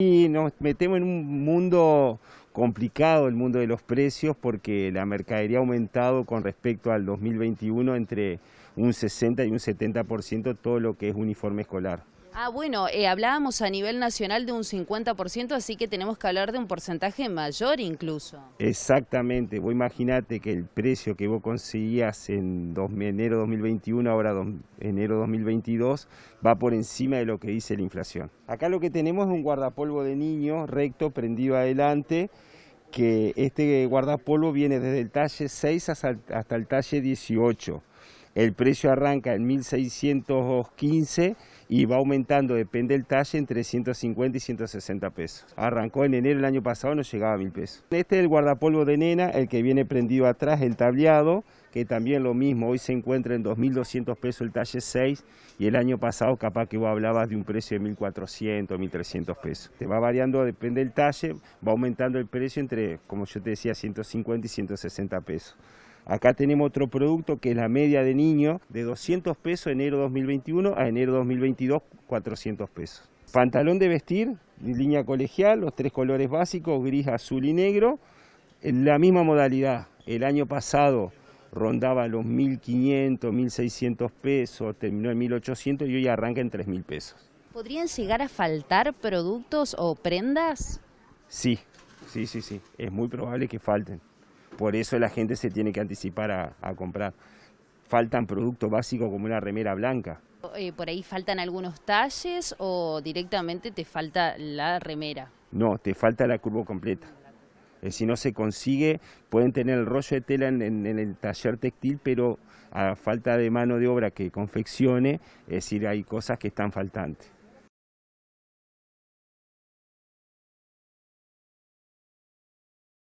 Y nos metemos en un mundo complicado, el mundo de los precios, porque la mercadería ha aumentado con respecto al 2021 entre un 60 y un 70% todo lo que es uniforme escolar. Ah, bueno, eh, hablábamos a nivel nacional de un 50%, así que tenemos que hablar de un porcentaje mayor incluso. Exactamente, vos imaginate que el precio que vos conseguías en dos, enero 2021, ahora enero 2022, va por encima de lo que dice la inflación. Acá lo que tenemos es un guardapolvo de niño recto, prendido adelante, que este guardapolvo viene desde el talle 6 hasta el, hasta el talle 18 el precio arranca en 1.615 y va aumentando, depende del talle, entre 150 y 160 pesos. Arrancó en enero del año pasado, no llegaba a 1.000 pesos. Este es el guardapolvo de nena, el que viene prendido atrás, el tableado, que también lo mismo, hoy se encuentra en 2.200 pesos el talle 6 y el año pasado capaz que vos hablabas de un precio de 1.400, 1.300 pesos. Te va variando, depende del talle, va aumentando el precio entre, como yo te decía, 150 y 160 pesos. Acá tenemos otro producto que es la media de niños, de 200 pesos enero 2021 a enero 2022 400 pesos. Pantalón de vestir, línea colegial, los tres colores básicos, gris, azul y negro, en la misma modalidad. El año pasado rondaba los 1.500, 1.600 pesos, terminó en 1.800 y hoy arranca en 3.000 pesos. ¿Podrían llegar a faltar productos o prendas? Sí, sí, sí, sí, es muy probable que falten. Por eso la gente se tiene que anticipar a, comprar. Faltan productos básicos como una remera blanca. Eh, ¿Por ahí faltan algunos talles o directamente te falta la remera? No, te falta la curva completa. Eh, si no se consigue, pueden tener el rollo de tela en, el taller textil, pero a falta de mano de obra que confeccione, es decir, hay cosas que están faltantes.